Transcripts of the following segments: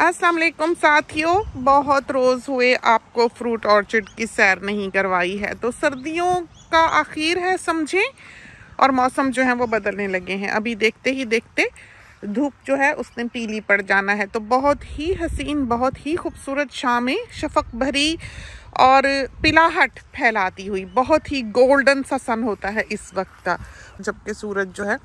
अस्सलाम वालेकुम साथियों बहुत रोज़ हुए आपको फ्रूट ऑर्चिड की सैर नहीं करवाई है तो सर्दियों का आखिर है समझें और मौसम जो है वो बदलने लगे हैं अभी देखते ही देखते धूप जो है उसने पीली पड़ जाना है तो बहुत ही हसीन बहुत ही खूबसूरत शामें शफक भरी और पिलाहट फैलाती हुई बहुत ही गोल्डन सा सन होता है इस वक्त का जबकि सूरज जो है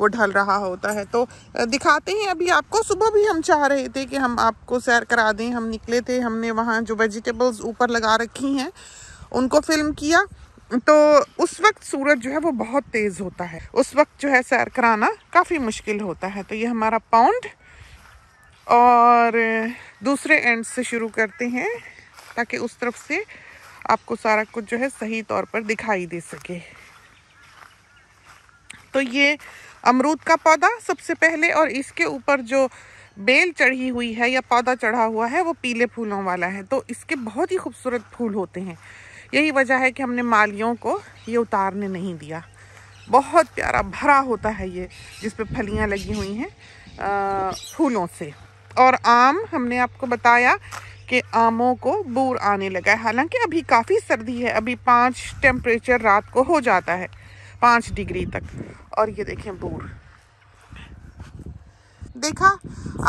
वो ढल रहा होता है तो दिखाते हैं अभी आपको सुबह भी हम चाह रहे थे कि हम आपको सैर करा दें हम निकले थे हमने वहाँ जो वेजिटेबल्स ऊपर लगा रखी हैं उनको फिल्म किया तो उस वक्त सूरज जो है वो बहुत तेज़ होता है उस वक्त जो है सैर कराना काफ़ी मुश्किल होता है तो ये हमारा पाउंड और दूसरे एंड से शुरू करते हैं ताकि उस तरफ से आपको सारा कुछ जो है सही तौर पर दिखाई दे सके तो ये अमरूद का पौधा सबसे पहले और इसके ऊपर जो बेल चढ़ी हुई है या पौधा चढ़ा हुआ है वो पीले फूलों वाला है तो इसके बहुत ही खूबसूरत फूल होते हैं यही वजह है कि हमने मालियों को ये उतारने नहीं दिया बहुत प्यारा भरा होता है ये जिस पे फलियाँ लगी हुई हैं फूलों से और आम हमने आपको बताया कि आमों को बूर आने लगा है हालांकि अभी काफ़ी सर्दी है अभी पाँच टेम्परेचर रात को हो जाता है पाँच डिग्री तक और ये देखें दूर देखा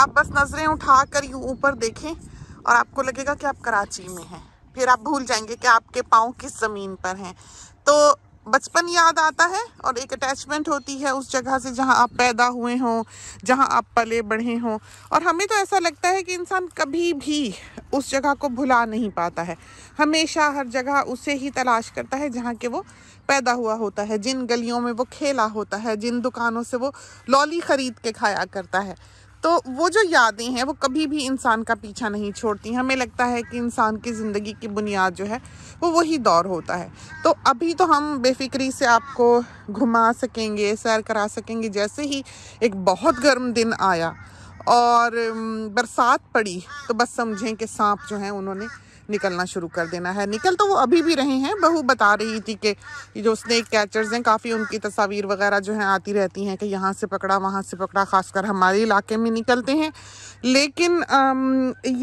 आप बस नज़रें उठा कर यूँ ऊपर देखें और आपको लगेगा कि आप कराची में हैं फिर आप भूल जाएंगे कि आपके पाँव किस ज़मीन पर हैं तो बचपन याद आता है और एक अटैचमेंट होती है उस जगह से जहाँ आप पैदा हुए हों जहाँ आप पले बढ़े हों और हमें तो ऐसा लगता है कि इंसान कभी भी उस जगह को भुला नहीं पाता है हमेशा हर जगह उसे ही तलाश करता है जहाँ के वो पैदा हुआ होता है जिन गलियों में वो खेला होता है जिन दुकानों से वो लॉली ख़रीद के खाया करता है तो वो जो यादें हैं वो कभी भी इंसान का पीछा नहीं छोड़ती हमें लगता है कि इंसान की ज़िंदगी की बुनियाद जो है वो वही दौर होता है तो अभी तो हम बेफिक्री से आपको घुमा सकेंगे सैर करा सकेंगे जैसे ही एक बहुत गर्म दिन आया और बरसात पड़ी तो बस समझें कि सांप जो हैं उन्होंने निकलना शुरू कर देना है निकल तो वो अभी भी रहे हैं बहू बता रही थी कि जो स्नैक कैचर्स हैं काफ़ी उनकी तस्वीर वगैरह जो है आती रहती हैं कि यहाँ से पकड़ा वहाँ से पकड़ा ख़ासकर हमारे इलाके में निकलते हैं लेकिन आम,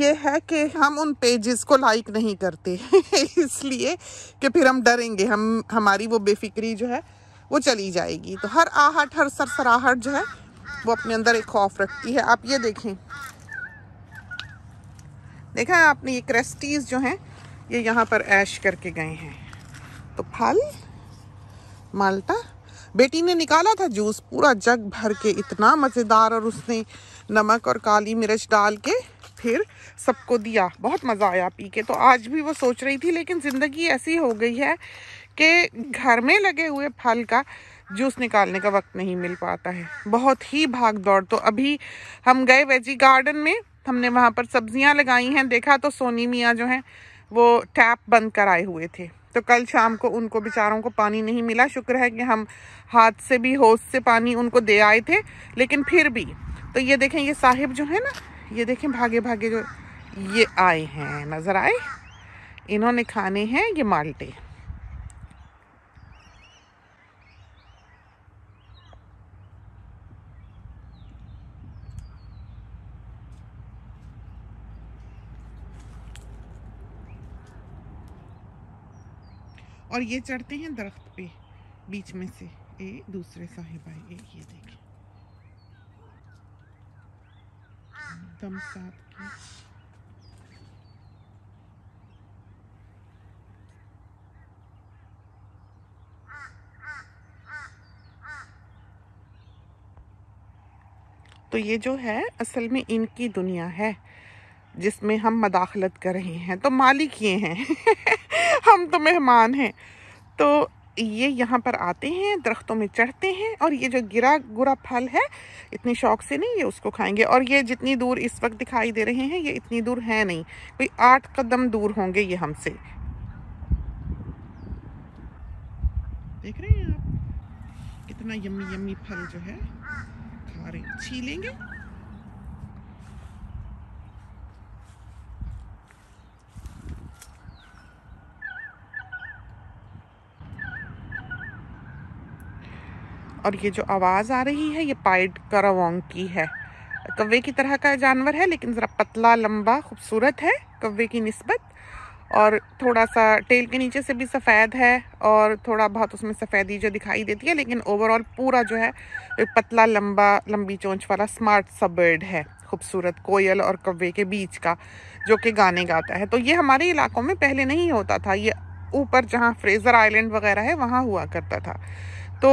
ये है कि हम उन पेजेस को लाइक नहीं करते इसलिए कि फिर हम डरेंगे हम हमारी वो बेफिक्री जो है वो चली जाएगी तो हर आहट हर सरसराहट जो है वो अपने अंदर एक खौफ रखती है आप ये देखें देखा है आपने ये क्रेस्टीज जो हैं ये यहाँ पर ऐश करके गए हैं तो फल माल्टा बेटी ने निकाला था जूस पूरा जग भर के इतना मज़ेदार और उसने नमक और काली मिर्च डाल के फिर सबको दिया बहुत मज़ा आया पी के तो आज भी वो सोच रही थी लेकिन ज़िंदगी ऐसी हो गई है कि घर में लगे हुए फल का जूस निकालने का वक्त नहीं मिल पाता है बहुत ही भाग दौड़ तो अभी हम गए वेजी गार्डन में हमने वहाँ पर सब्जियाँ लगाई हैं देखा तो सोनी मियाँ जो हैं वो टैप बंद कराए हुए थे तो कल शाम को उनको बेचारों को पानी नहीं मिला शुक्र है कि हम हाथ से भी होश से पानी उनको दे आए थे लेकिन फिर भी तो ये देखें ये साहिब जो है ना ये देखें भागे भागे जो ये आए हैं नज़र आए इन्होंने खाने हैं ये माल्टे और ये चढ़ते हैं दरख्त पे बीच में से ए दूसरे साहिबाई ए ये देखें दम साथ की तो ये जो है असल में इनकी दुनिया है जिसमें हम मदाखलत कर रहे हैं तो मालिक ये हैं हम तो मेहमान हैं तो ये यहाँ पर आते हैं दरख्तों में चढ़ते हैं और ये जो गिरा गुरा फल है इतने शौक से नहीं ये उसको खाएंगे और ये जितनी दूर इस वक्त दिखाई दे रहे हैं ये इतनी दूर है नहीं कोई आठ कदम दूर होंगे ये हमसे देख रहे हैं आप कितना यम्मी यम्मी फल जो है खा रहे छीलेंगे और ये जो आवाज़ आ रही है ये पाइड करावोंग की है कव्वे की तरह का जानवर है लेकिन ज़रा पतला लंबा खूबसूरत है कव्वे की नस्बत और थोड़ा सा टेल के नीचे से भी सफ़ेद है और थोड़ा बहुत उसमें सफ़ेदी जो दिखाई देती है लेकिन ओवरऑल पूरा जो है पतला लंबा लंबी चोंच वाला स्मार्ट सा बर्ड है खूबसूरत कोयल और कव्वे के बीच का जो कि गाने गाता है तो ये हमारे इलाकों में पहले नहीं होता था ये ऊपर जहाँ फ्रेज़र आइलैंड वगैरह है वहाँ हुआ करता था तो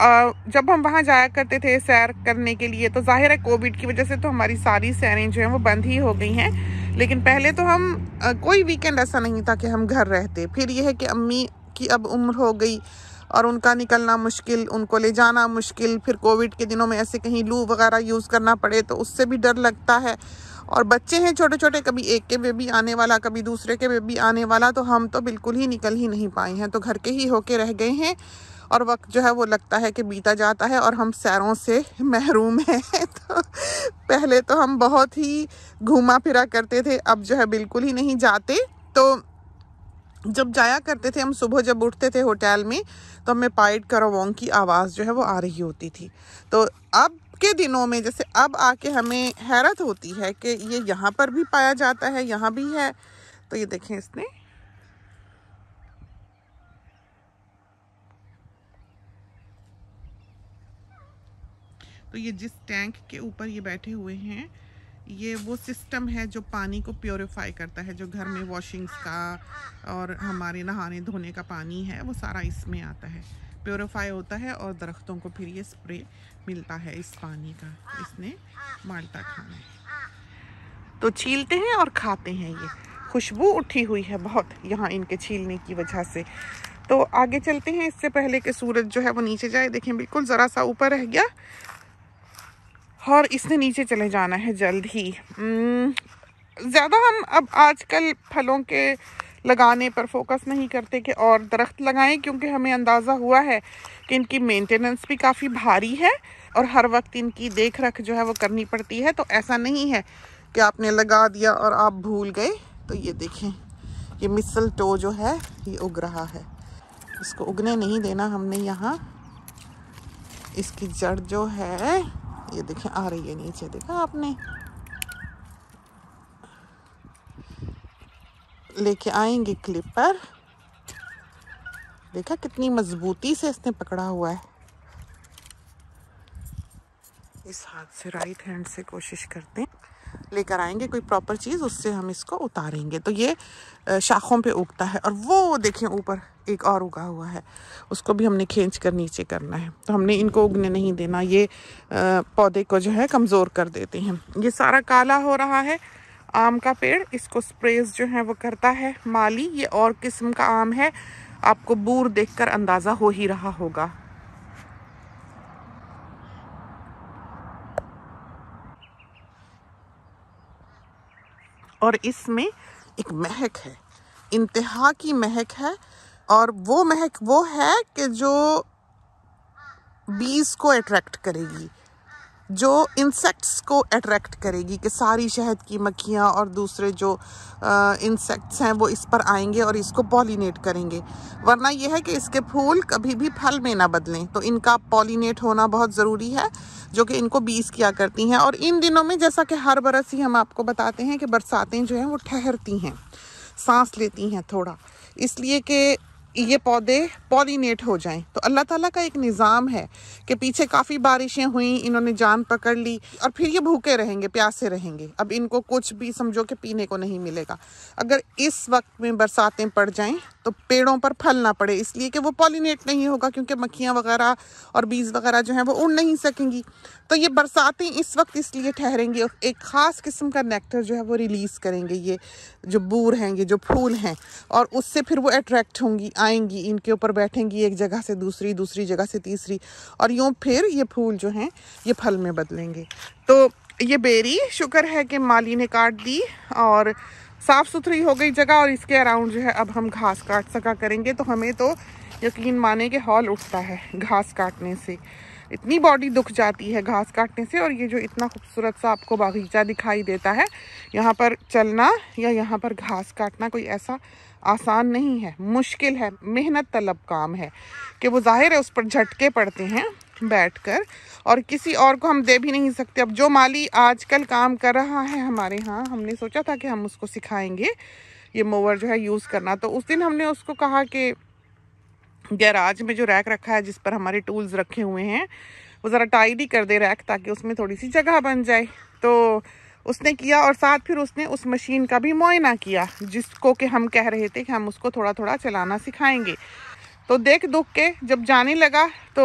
जब हम वहाँ जाया करते थे सैर करने के लिए तो जाहिर है कोविड की वजह से तो हमारी सारी सैरें जो हैं वो बंद ही हो गई हैं लेकिन पहले तो हम कोई वीकेंड ऐसा नहीं था कि हम घर रहते फिर यह है कि अम्मी की अब उम्र हो गई और उनका निकलना मुश्किल उनको ले जाना मुश्किल फिर कोविड के दिनों में ऐसे कहीं लू वगैरह यूज़ करना पड़े तो उससे भी डर लगता है और बच्चे हैं छोटे छोटे कभी एक के बेबी आने वाला कभी दूसरे के बेबी आने वाला तो हम तो बिल्कुल ही निकल ही नहीं पाए हैं तो घर के ही होके रह गए हैं और वक्त जो है वो लगता है कि बीता जाता है और हम सैरों से महरूम हैं तो पहले तो हम बहुत ही घूमा फिरा करते थे अब जो है बिल्कुल ही नहीं जाते तो जब जाया करते थे हम सुबह जब उठते थे होटल में तो हमें पाइट करवोंग की आवाज़ जो है वो आ रही होती थी तो अब के दिनों में जैसे अब आके हमें हैरत होती है कि ये यहाँ पर भी पाया जाता है यहाँ भी है तो ये देखें इसने तो ये जिस टैंक के ऊपर ये बैठे हुए हैं ये वो सिस्टम है जो पानी को प्योरीफाई करता है जो घर में वॉशिंग्स हाँ। का और हमारे नहाने धोने का पानी है वो सारा इसमें आता है प्योरीफाई होता है और दरख्तों को फिर ये स्प्रे मिलता है इस पानी का इसने माल्टा खाना है तो छीलते हैं और खाते हैं ये खुशबू उठी हुई है बहुत यहाँ इनके छीलने की वजह से तो आगे चलते हैं इससे पहले कि सूरज जो है वो नीचे जाए देखें बिल्कुल ज़रा सा ऊपर रह गया और इसने नीचे चले जाना है जल्द ही हम्म, ज़्यादा हम अब आजकल फलों के लगाने पर फोकस नहीं करते कि और दरख्त लगाएं क्योंकि हमें अंदाज़ा हुआ है कि इनकी मेंटेनेंस भी काफ़ी भारी है और हर वक्त इनकी देख रख जो है वो करनी पड़ती है तो ऐसा नहीं है कि आपने लगा दिया और आप भूल गए तो ये देखें ये मिसल टो जो है ये उग रहा है इसको उगने नहीं देना हमने यहाँ इसकी जड़ जो है ये देखें आ रही है नीचे देखा आपने लेके आएंगे क्लिपर देखा कितनी मजबूती से इसने पकड़ा हुआ है इस हाथ से राइट हैंड से कोशिश करते हैं लेकर आएंगे कोई प्रॉपर चीज़ उससे हम इसको उतारेंगे तो ये शाखों पे उगता है और वो देखें ऊपर एक और उगा हुआ है उसको भी हमने खींच कर नीचे करना है तो हमने इनको उगने नहीं देना ये पौधे को जो है कमज़ोर कर देते हैं ये सारा काला हो रहा है आम का पेड़ इसको स्प्रेस जो है वो करता है माली ये और किस्म का आम है आपको बूर देखकर अंदाज़ा हो ही रहा होगा और इसमें एक महक है इंतहा की महक है और वो महक वो है कि जो बीज को अट्रैक्ट करेगी जो इंसेक्ट्स को अट्रैक्ट करेगी कि सारी शहद की मक्खियाँ और दूसरे जो इंसेक्ट्स हैं वो इस पर आएंगे और इसको पॉलीनेट करेंगे वरना यह है कि इसके फूल कभी भी फल में ना बदलें तो इनका पॉलीनेट होना बहुत ज़रूरी है जो कि इनको बीज किया करती हैं और इन दिनों में जैसा कि हर बरस ही हम आपको बताते हैं कि बरसातें जो हैं वो ठहरती हैं सांस लेती हैं थोड़ा इसलिए कि ये पौधे पॉलीनेट हो जाएं तो अल्लाह ताला का एक निज़ाम है कि पीछे काफ़ी बारिशें हुई इन्होंने जान पकड़ ली और फिर ये भूखे रहेंगे प्यासे रहेंगे अब इनको कुछ भी समझो कि पीने को नहीं मिलेगा अगर इस वक्त में बरसातें पड़ जाएं तो पेड़ों पर फल ना पड़े इसलिए कि वो पॉलीनेट नहीं होगा क्योंकि मक्खियाँ वगैरह और बीज वगैरह जो हैं वो उड़ नहीं सकेंगी तो ये बरसातें इस वक्त इसलिए ठहरेंगी और एक ख़ास किस्म का नेक्टर जो है वो रिलीज़ करेंगे ये जो बूर हैं ये जो फूल हैं और उससे फिर वो अट्रैक्ट होंगी आएंगी इनके ऊपर बैठेंगी एक जगह से दूसरी दूसरी जगह से तीसरी और यूँ फिर ये फूल जो हैं ये फल में बदलेंगे तो ये बेरी शुक्र है कि माली ने काट दी और साफ़ सुथरी हो गई जगह और इसके अराउंड जो है अब हम घास काट सका करेंगे तो हमें तो यकीन माने के हॉल उठता है घास काटने से इतनी बॉडी दुख जाती है घास काटने से और ये जो इतना खूबसूरत सा आपको बागीचा दिखाई देता है यहाँ पर चलना या यहाँ पर घास काटना कोई ऐसा आसान नहीं है मुश्किल है मेहनत तलब काम है कि वो जाहिर है उस पर झटके पड़ते हैं बैठकर और किसी और को हम दे भी नहीं सकते अब जो माली आजकल काम कर रहा है हमारे यहाँ हमने सोचा था कि हम उसको सिखाएंगे ये मोवर जो है यूज़ करना तो उस दिन हमने उसको कहा कि गैराज में जो रैक रखा है जिस पर हमारे टूल्स रखे हुए हैं वो ज़रा टाइडी कर दे रैक ताकि उसमें थोड़ी सी जगह बन जाए तो उसने किया और साथ फिर उसने उस मशीन का भी मुआयना किया जिसको कि हम कह रहे थे कि हम उसको थोड़ा थोड़ा चलाना सिखाएंगे तो देख दुख के जब जाने लगा तो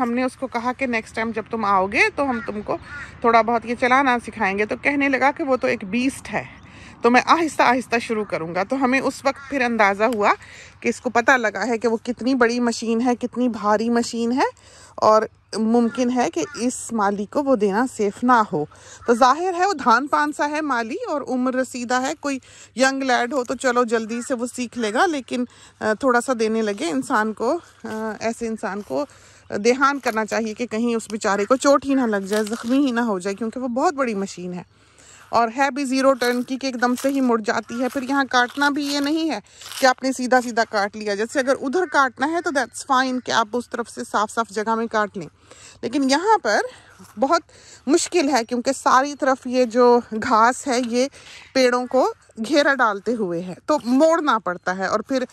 हमने उसको कहा कि नेक्स्ट टाइम जब तुम आओगे तो हम तुमको थोड़ा बहुत ये चलाना सिखाएंगे तो कहने लगा कि वो तो एक बीस्ट है तो मैं आहिस्ता आहिस्ता शुरू करूँगा तो हमें उस वक्त फिर अंदाज़ा हुआ कि इसको पता लगा है कि वो कितनी बड़ी मशीन है कितनी भारी मशीन है और मुमकिन है कि इस माली को वो देना सेफ ना हो तो जाहिर है वो धान पान सा है माली और उम्र रसीदा है कोई यंग लैड हो तो चलो जल्दी से वो सीख लेगा लेकिन थोड़ा सा देने लगे इंसान को ऐसे इंसान को देहान करना चाहिए कि कहीं उस बेचारे को चोट ही ना लग जाए ज़ख्मी ही ना हो जाए क्योंकि वो बहुत बड़ी मशीन है और है भी ज़ीरो टर्न की कि एकदम से ही मुड़ जाती है फिर यहाँ काटना भी ये नहीं है कि आपने सीधा सीधा काट लिया जैसे अगर उधर काटना है तो दैट्स फाइन कि आप उस तरफ से साफ साफ जगह में काट लें लेकिन यहाँ पर बहुत मुश्किल है क्योंकि सारी तरफ ये जो घास है ये पेड़ों को घेरा डालते हुए है तो मोड़ना पड़ता है और फिर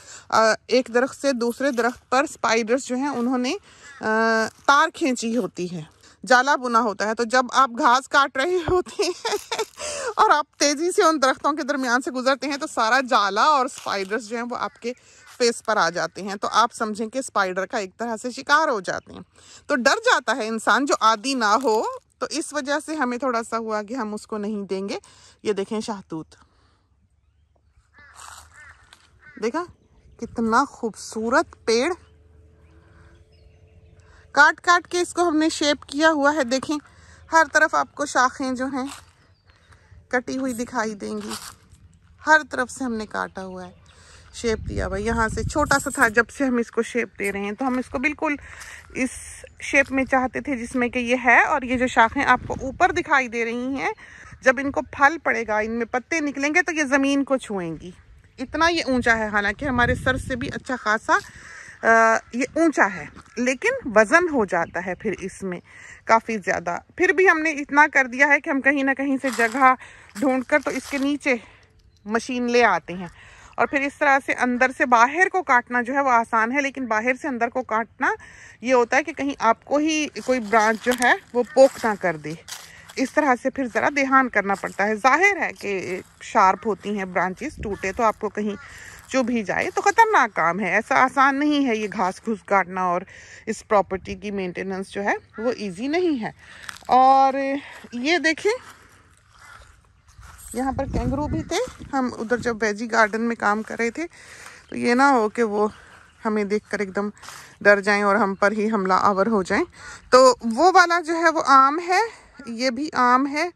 एक दरख्त से दूसरे दरख्त पर स्पाइडर्स जो हैं उन्होंने तार खींची होती है जाला बुना होता है तो जब आप घास काट रहे होते हैं और आप तेज़ी से उन दरख्तों के दरमियान से गुजरते हैं तो सारा जाला और स्पाइडर्स जो हैं वो आपके फेस पर आ जाते हैं तो आप समझें कि स्पाइडर का एक तरह से शिकार हो जाते हैं तो डर जाता है इंसान जो आदि ना हो तो इस वजह से हमें थोड़ा सा हुआ कि हम उसको नहीं देंगे ये देखें शाहतूत देखा कितना खूबसूरत पेड़ काट काट के इसको हमने शेप किया हुआ है देखें हर तरफ आपको शाखें जो हैं कटी हुई दिखाई देंगी हर तरफ से हमने काटा हुआ है शेप दिया हुआ यहाँ से छोटा सा था जब से हम इसको शेप दे रहे हैं तो हम इसको बिल्कुल इस शेप में चाहते थे जिसमें कि ये है और ये जो शाखें आपको ऊपर दिखाई दे रही हैं जब इनको फल पड़ेगा इनमें पत्ते निकलेंगे तो ये ज़मीन को छुएंगी इतना ये ऊंचा है हालांकि हमारे सर से भी अच्छा खासा ये ऊंचा है लेकिन वज़न हो जाता है फिर इसमें काफ़ी ज़्यादा फिर भी हमने इतना कर दिया है कि हम कहीं ना कहीं से जगह ढूंढ कर तो इसके नीचे मशीन ले आते हैं और फिर इस तरह से अंदर से बाहर को काटना जो है वो आसान है लेकिन बाहर से अंदर को काटना ये होता है कि कहीं आपको ही कोई ब्रांच जो है वो पोख ना कर दे इस तरह से फिर ज़रा ध्यान करना पड़ता है जाहिर है कि शार्प होती हैं ब्रांचेस टूटे तो आपको कहीं चुभ ही जाए तो ख़तरनाक काम है ऐसा आसान नहीं है ये घास घूस काटना और इस प्रॉपर्टी की मेंटेनेंस जो है वो इजी नहीं है और ये देखें यहाँ पर कैंगरू भी थे हम उधर जब वेजी गार्डन में काम कर रहे थे तो ये ना हो कि वो हमें देखकर एकदम डर जाएं और हम पर ही हमला आवर हो जाएं तो वो वाला जो है वो आम है ये भी आम है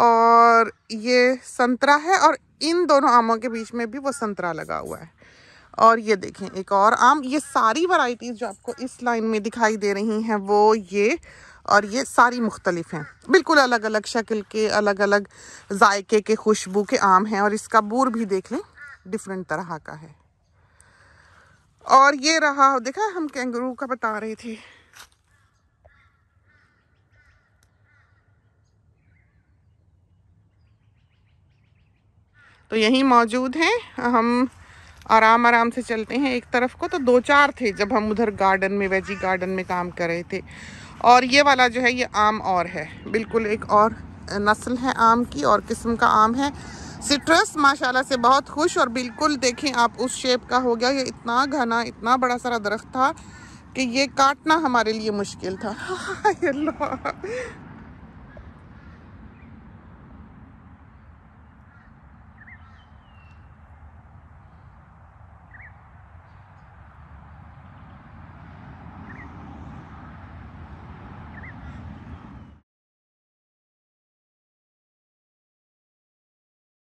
और ये संतरा है और इन दोनों आमों के बीच में भी वो संतरा लगा हुआ है और ये देखें एक और आम ये सारी वैरायटीज़ जो आपको इस लाइन में दिखाई दे रही हैं वो ये और ये सारी मुख्तलिफ हैं बिल्कुल अलग अलग शक्ल के अलग अलग जायके के खुशबू के आम हैं और इसका बूर भी देख लें डिफरेंट तरह का है और ये रहा देखा हम कैंगरू का बता रहे थे तो यहीं मौजूद हैं हम आराम आराम से चलते हैं एक तरफ को तो दो चार थे जब हम उधर गार्डन में वेजी गार्डन में काम कर रहे थे और ये वाला जो है ये आम और है बिल्कुल एक और नस्ल है आम की और किस्म का आम है सिट्रस माशाल्लाह से बहुत खुश और बिल्कुल देखें आप उस शेप का हो गया ये इतना घना इतना बड़ा सारा दरख्त था कि ये काटना हमारे लिए मुश्किल था